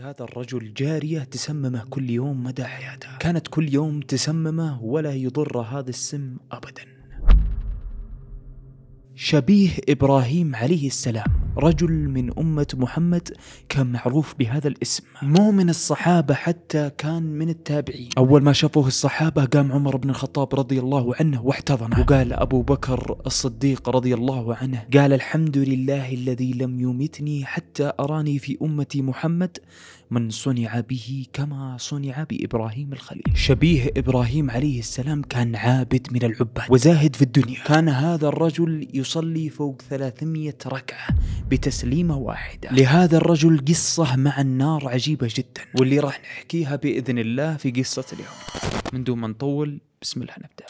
عند هذا الرجل جارية تسممه كل يوم مدى حياتها كانت كل يوم تسممه ولا يضر هذا السم أبداً شبيه ابراهيم عليه السلام رجل من امه محمد كان معروف بهذا الاسم مو من الصحابه حتى كان من التابعين اول ما شافوه الصحابه قام عمر بن الخطاب رضي الله عنه واحتضنه وقال ابو بكر الصديق رضي الله عنه قال الحمد لله الذي لم يمتني حتى اراني في امه محمد من صنع به كما صنع بإبراهيم الخليل شبيه إبراهيم عليه السلام كان عابد من العباد وزاهد في الدنيا كان هذا الرجل يصلي فوق 300 ركعة بتسليمة واحدة لهذا الرجل قصة مع النار عجيبة جدا واللي راح نحكيها بإذن الله في قصة اليوم من دون ما نطول بسم الله نبدأ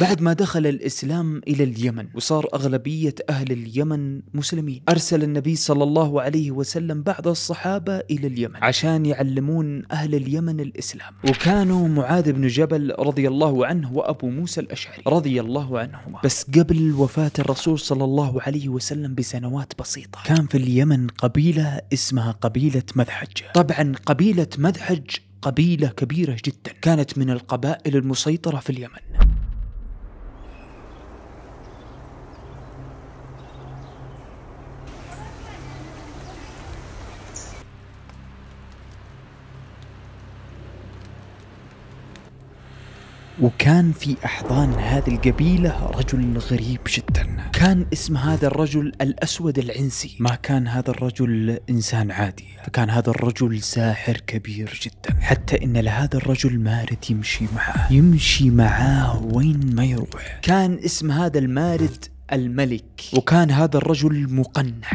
بعد ما دخل الإسلام إلى اليمن وصار أغلبية أهل اليمن مسلمين أرسل النبي صلى الله عليه وسلم بعض الصحابة إلى اليمن عشان يعلمون أهل اليمن الإسلام وكانوا معاذ بن جبل رضي الله عنه وأبو موسى الأشعري رضي الله عنهما بس قبل وفاة الرسول صلى الله عليه وسلم بسنوات بسيطة كان في اليمن قبيلة اسمها قبيلة مذحج طبعا قبيلة مذحج قبيلة كبيرة جدا كانت من القبائل المسيطرة في اليمن وكان في أحضان هذه القبيلة رجل غريب جدا كان اسم هذا الرجل الأسود العنسي ما كان هذا الرجل إنسان عادي فكان هذا الرجل ساحر كبير جدا حتى إن لهذا الرجل مارد يمشي معه يمشي معاه وين ما يروح كان اسم هذا المارد الملك وكان هذا الرجل مقنع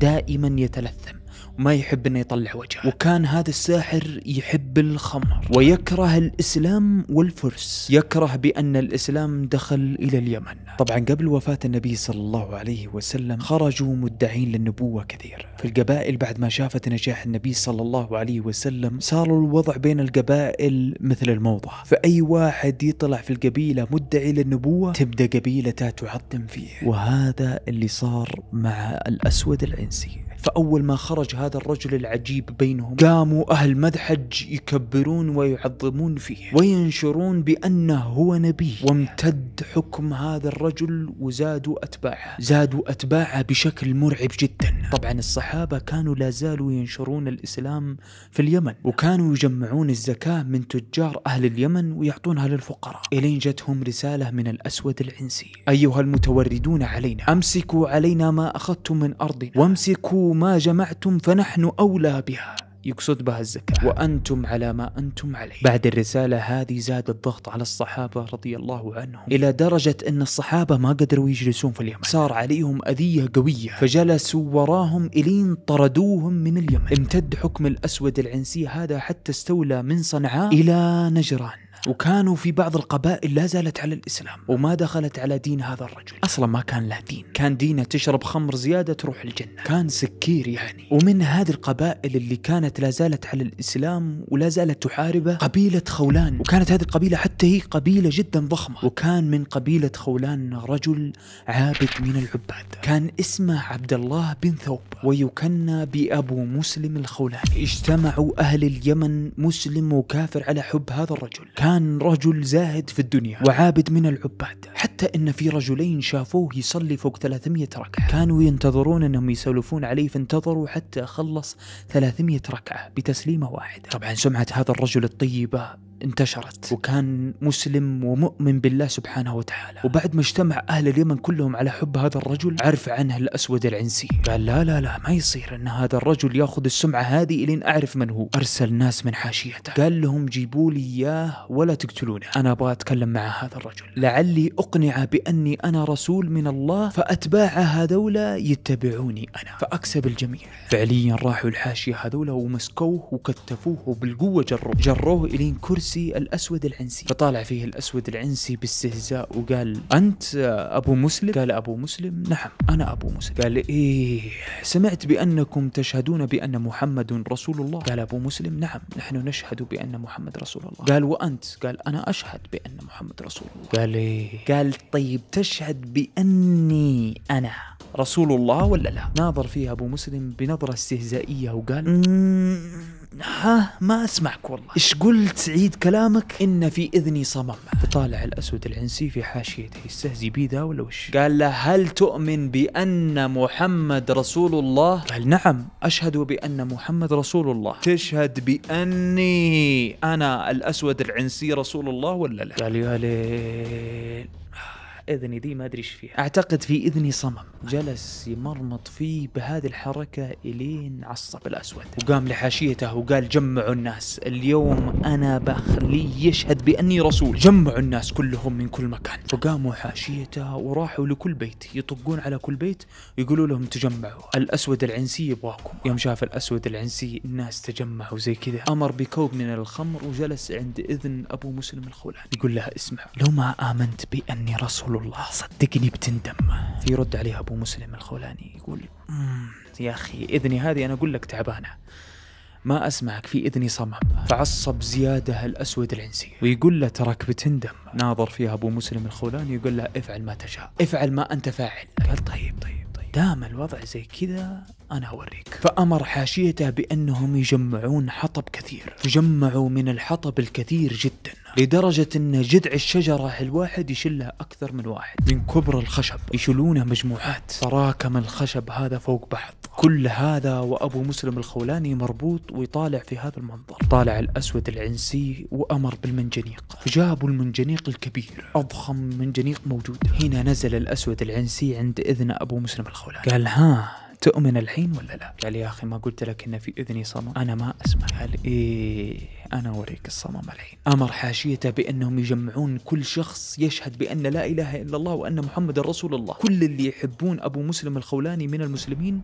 دائما يتلثم وما يحب انه يطلع وجهه وكان هذا الساحر يحب الخمر ويكره الاسلام والفرس يكره بان الاسلام دخل الى اليمن طبعا قبل وفاه النبي صلى الله عليه وسلم خرجوا مدعين للنبوه كثير فالقبائل بعد ما شافت نجاح النبي صلى الله عليه وسلم صار الوضع بين القبائل مثل الموضة فأي واحد يطلع في القبيلة مدعي للنبوة تبدأ قبيلته تعظم فيه وهذا اللي صار مع الأسود العنسي فأول ما خرج هذا الرجل العجيب بينهم قاموا أهل مدحج يكبرون ويعظمون فيه وينشرون بأنه هو نبي وامتد حكم هذا الرجل وزادوا أتباعه زادوا أتباعه بشكل مرعب جدا طبعا الصحابة كانوا لا زالوا ينشرون الإسلام في اليمن وكانوا يجمعون الزكاة من تجار أهل اليمن ويعطونها للفقراء إلين جتهم رسالة من الأسود العنسي أيها المتوردون علينا أمسكوا علينا ما أخذتم من أرضنا وامسكوا ما جمعتم فنحن أولى بها يقصد بها الزكاة وأنتم على ما أنتم عليه بعد الرسالة هذه زاد الضغط على الصحابة رضي الله عنهم إلى درجة أن الصحابة ما قدروا يجلسون في اليمن صار عليهم أذية قوية فجلسوا وراهم إلين طردوهم من اليمن امتد حكم الأسود العنسي هذا حتى استولى من صنعاء إلى نجران وكانوا في بعض القبائل لا زالت على الإسلام وما دخلت على دين هذا الرجل أصلا ما كان له دين كان دينه تشرب خمر زيادة تروح الجنة كان سكير يعني ومن هذه القبائل اللي كانت لا زالت على الإسلام ولا زالت تحاربه قبيلة خولان وكانت هذه القبيلة حتى هي قبيلة جدا ضخمة وكان من قبيلة خولان رجل عابد من العباد كان اسمه عبد الله بن ثوب ويكنى بأبو مسلم الخولاني اجتمعوا أهل اليمن مسلم وكافر على حب هذا الرجل كان كان رجل زاهد في الدنيا وعابد من العباد حتى ان في رجلين شافوه يصلي فوق 300 ركعة كانوا ينتظرون انهم يسولفون عليه فانتظروا حتى خلص 300 ركعة بتسليمة واحدة طبعا سمعة هذا الرجل الطيبة انتشرت وكان مسلم ومؤمن بالله سبحانه وتعالى وبعد ما اجتمع أهل اليمن كلهم على حب هذا الرجل عرف عنه الأسود العنسي قال لا لا لا ما يصير أن هذا الرجل يأخذ السمعة هذه لين أعرف من هو أرسل ناس من حاشيته قال لهم جيبوا لي إياه ولا تقتلونه أنا أبغى أتكلم مع هذا الرجل لعلي أقنع بأني أنا رسول من الله فأتباع هذول يتبعوني أنا فأكسب الجميع فعليا راحوا الحاشية هذول ومسكوه وكتفوه وبالقوة جروه جروه إلين كرسي الكرسي الأسود العنسي فطالع فيه الأسود العنسي باستهزاء وقال أنت أبو مسلم قال أبو مسلم نعم أنا أبو مسلم قال إيه سمعت بأنكم تشهدون بأن محمد رسول الله قال أبو مسلم نعم نحن نشهد بأن محمد رسول الله قال وأنت قال أنا أشهد بأن محمد رسول الله قال إيه قال طيب تشهد بأني أنا رسول الله ولا لا ناظر فيها أبو مسلم بنظرة استهزائية وقال ها ما اسمعك والله ايش قلت سعيد كلامك ان في اذني صمم فطالع الاسود العنسي في حاشيته يستهزي بي ذا ولا وش قال له هل تؤمن بان محمد رسول الله قال نعم اشهد بان محمد رسول الله تشهد باني انا الاسود العنسي رسول الله ولا لا قال يا ليل اذني دي ما ادري ايش فيها اعتقد في اذني صمم جلس يمرمط فيه بهذه الحركه الين عصب الاسود وقام لحاشيته وقال جمعوا الناس اليوم انا بخليه يشهد باني رسول جمعوا الناس كلهم من كل مكان فقاموا حاشيته وراحوا لكل بيت يطقون على كل بيت يقولوا لهم تجمعوا الاسود العنسي يبغاكم يوم شاف الاسود العنسي الناس تجمعوا زي كذا امر بكوب من الخمر وجلس عند اذن ابو مسلم الخولاني يقول له اسمع لو ما امنت باني رسول الله صدقني بتندم فيرد عليها ابو مسلم الخولاني يقول يا اخي اذني هذه انا اقول لك تعبانه ما اسمعك في اذني صمم فعصب زياده الاسود العنسي ويقول له تراك بتندم ناظر فيها ابو مسلم الخولاني يقول له افعل ما تشاء افعل ما انت فاعل قال طيب طيب طيب دام الوضع زي كذا أنا أوريك فأمر حاشيته بأنهم يجمعون حطب كثير جمعوا من الحطب الكثير جدا لدرجة أن جذع الشجرة الواحد يشلها أكثر من واحد من كبر الخشب يشيلونه مجموعات تراكم الخشب هذا فوق بعض كل هذا وأبو مسلم الخولاني مربوط ويطالع في هذا المنظر طالع الأسود العنسي وأمر بالمنجنيق فجابوا المنجنيق الكبير أضخم منجنيق موجود هنا نزل الأسود العنسي عند إذن أبو مسلم الخولاني قال ها تؤمن الحين ولا لا؟ قال يا أخي ما قلت لك إن في إذني صمم أنا ما أسمع قال إيه أنا أوريك الصمم الحين أمر حاشيته بأنهم يجمعون كل شخص يشهد بأن لا إله إلا الله وأن محمد رسول الله كل اللي يحبون أبو مسلم الخولاني من المسلمين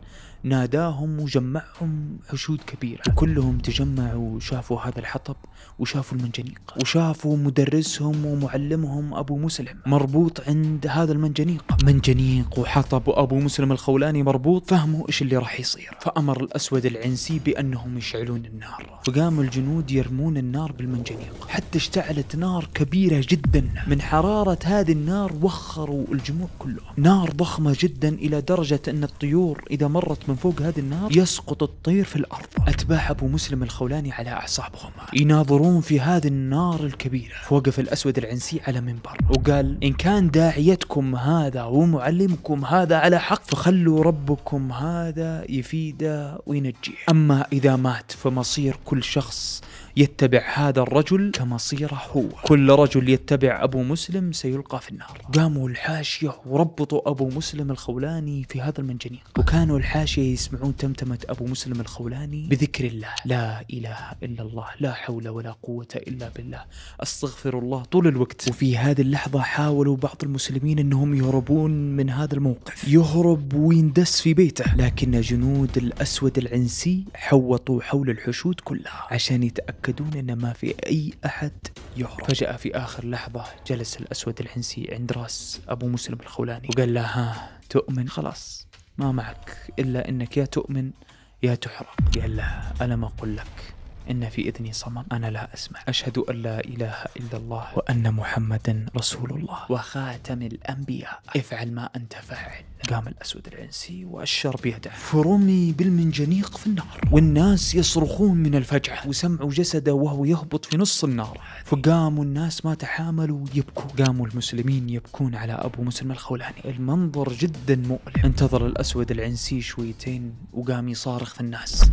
ناداهم وجمعهم حشود كبيرة كلهم تجمعوا وشافوا هذا الحطب وشافوا المنجنيق وشافوا مدرسهم ومعلمهم أبو مسلم مربوط عند هذا المنجنيق منجنيق وحطب وأبو مسلم الخولاني مربوط فهموا إيش اللي راح يصير فأمر الأسود العنسي بأنهم يشعلون النار فقاموا الجنود يرمون النار بالمنجنيق حتى اشتعلت نار كبيرة جدا من حرارة هذه النار وخروا الجموع كلهم نار ضخمة جدا إلى درجة أن الطيور إذا مرت من من فوق هذه النار يسقط الطير في الأرض أتباع أبو مسلم الخولاني على أعصابهم يناظرون في هذه النار الكبيرة فوقف الأسود العنسي على منبر وقال إن كان داعيتكم هذا ومعلمكم هذا على حق فخلوا ربكم هذا يفيده وينجيه أما إذا مات فمصير كل شخص يتبع هذا الرجل كمصيره هو كل رجل يتبع أبو مسلم سيلقى في النار قاموا الحاشية وربطوا أبو مسلم الخولاني في هذا المنجنيق وكانوا الحاشية يسمعون تمتمة أبو مسلم الخولاني بذكر الله لا إله إلا الله لا حول ولا قوة إلا بالله أستغفر الله طول الوقت وفي هذه اللحظة حاولوا بعض المسلمين أنهم يهربون من هذا الموقف يهرب ويندس في بيته لكن جنود الأسود العنسي حوطوا حول الحشود كلها عشان يتأكدوا يتأكدون أن ما في أي أحد يهرب فجأة في آخر لحظة جلس الأسود العنسي عند راس أبو مسلم الخولاني وقال له ها تؤمن خلاص ما معك إلا أنك يا تؤمن يا تحرق قال له ألم أقول لك إن في إذني صمم أنا لا أسمع أشهد أن لا إله إلا الله وأن محمدا رسول الله وخاتم الأنبياء افعل ما أنت فاعل قام الأسود العنسي وأشر بيده فرمي بالمنجنيق في النار والناس يصرخون من الفجعة وسمعوا جسده وهو يهبط في نص النار فقاموا الناس ما تحاملوا يبكوا قاموا المسلمين يبكون على أبو مسلم الخولاني المنظر جدا مؤلم انتظر الأسود العنسي شويتين وقام يصارخ في الناس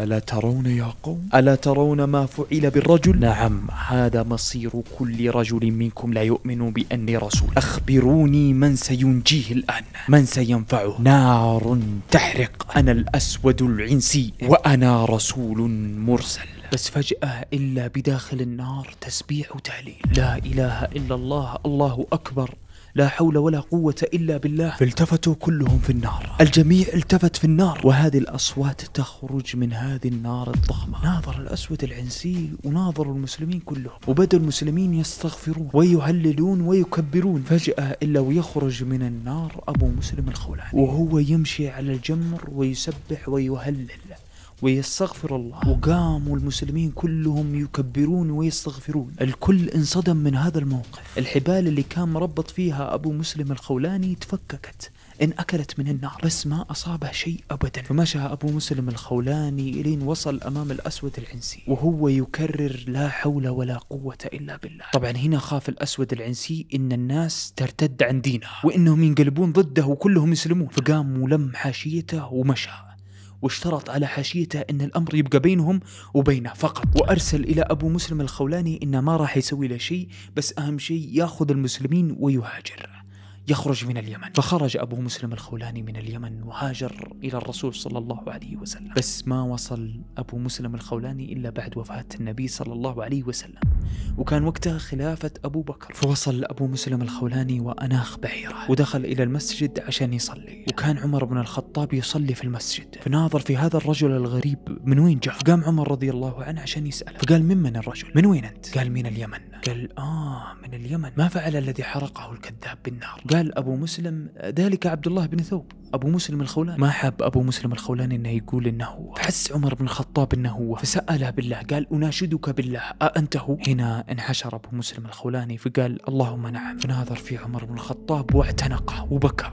ألا ترون يا قوم؟ ألا ترون ما فعل بالرجل؟ نعم هذا مصير كل رجل منكم لا يؤمن بأني رسول أخبروني من سينجيه الآن من سينفعه نار تحرق أنا الأسود العنسي وأنا رسول مرسل بس فجأة إلا بداخل النار تسبيح وتهليل لا إله إلا الله الله أكبر لا حول ولا قوة إلا بالله فالتفتوا كلهم في النار الجميع التفت في النار وهذه الأصوات تخرج من هذه النار الضخمة ناظر الأسود العنسي وناظر المسلمين كلهم وبدأ المسلمين يستغفرون ويهللون ويكبرون فجأة إلا ويخرج من النار أبو مسلم الخولاني وهو يمشي على الجمر ويسبح ويهلل ويستغفر الله وقاموا المسلمين كلهم يكبرون ويستغفرون الكل انصدم من هذا الموقف الحبال اللي كان مربط فيها أبو مسلم الخولاني تفككت إن أكلت من النار بس ما أصابه شيء أبدا فمشى أبو مسلم الخولاني إلين وصل أمام الأسود العنسي وهو يكرر لا حول ولا قوة إلا بالله طبعا هنا خاف الأسود العنسي إن الناس ترتد عن دينها وإنهم ينقلبون ضده وكلهم يسلمون فقام ولم حاشيته ومشى واشترط على حاشيته أن الأمر يبقى بينهم وبينه فقط وأرسل إلى أبو مسلم الخولاني إنه ما راح يسوي له شيء بس أهم شيء ياخذ المسلمين ويهاجر يخرج من اليمن فخرج أبو مسلم الخولاني من اليمن وهاجر إلى الرسول صلى الله عليه وسلم بس ما وصل أبو مسلم الخولاني إلا بعد وفاة النبي صلى الله عليه وسلم وكان وقتها خلافة أبو بكر فوصل أبو مسلم الخولاني وأناخ بعيره ودخل إلى المسجد عشان يصلي وكان عمر بن الخطاب يصلي في المسجد فناظر في هذا الرجل الغريب من وين جاء فقام عمر رضي الله عنه عشان يسأله فقال ممن الرجل من وين أنت قال من اليمن قال آه من اليمن ما فعل الذي حرقه الكذاب بالنار قال أبو مسلم ذلك عبد الله بن ثوب أبو مسلم الخولاني ما حب أبو مسلم الخولاني أنه يقول إنه هو فحس عمر بن الخطاب إنه هو فسأله بالله قال أناشدك بالله أأنت هو هنا انحشر أبو مسلم الخولاني فقال اللهم نعم فناظر في عمر بن الخطاب واعتنقه وبكى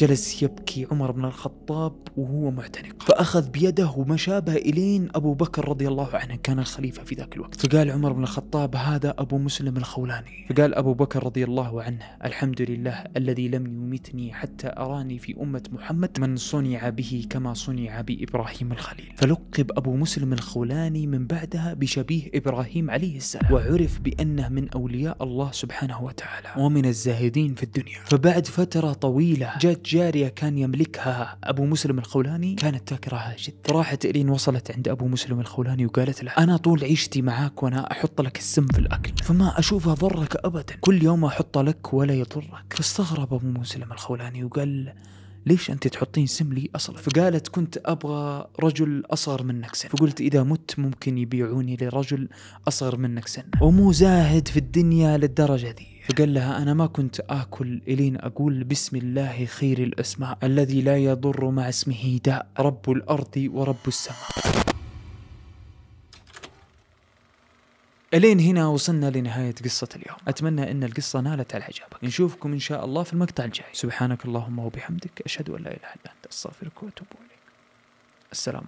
جلس يبكي عمر بن الخطاب وهو معتنق فأخذ بيده ومشى بها إلين أبو بكر رضي الله عنه كان الخليفة في ذاك الوقت فقال عمر بن الخطاب هذا أبو مسلم الخولاني فقال أبو بكر رضي الله عنه الحمد لله الذي لم يمتني حتى أراني في أمة محمد من صنع به كما صنع بإبراهيم الخليل فلقب أبو مسلم الخولاني من بعدها بشبيه إبراهيم عليه السلام وعرف بأنه من أولياء الله سبحانه وتعالى ومن الزاهدين في الدنيا فبعد فترة طويلة جاء جارية كان يملكها أبو مسلم الخولاني كانت تكرهها جدا راحت إلين وصلت عند أبو مسلم الخولاني وقالت له أنا طول عيشتي معاك وأنا أحط لك السم في الأكل فما أشوفها ضرك أبدا كل يوم أحط لك ولا يضرك فاستغرب أبو مسلم الخولاني وقال ليش انت تحطين سم لي اصلا فقالت كنت ابغى رجل اصغر منك سن فقلت اذا مت ممكن يبيعوني لرجل اصغر منك سن ومو زاهد في الدنيا للدرجه دي فقال لها أنا ما كنت آكل إلين أقول بسم الله خير الأسماء الذي لا يضر مع اسمه داء رب الأرض ورب السماء الين هنا وصلنا لنهاية قصة اليوم أتمنى أن القصة نالت على إعجابك نشوفكم إن شاء الله في المقطع الجاي سبحانك اللهم وبحمدك أشهد أن لا إله إلا أنت أستغفرك وأتوب إليك السلام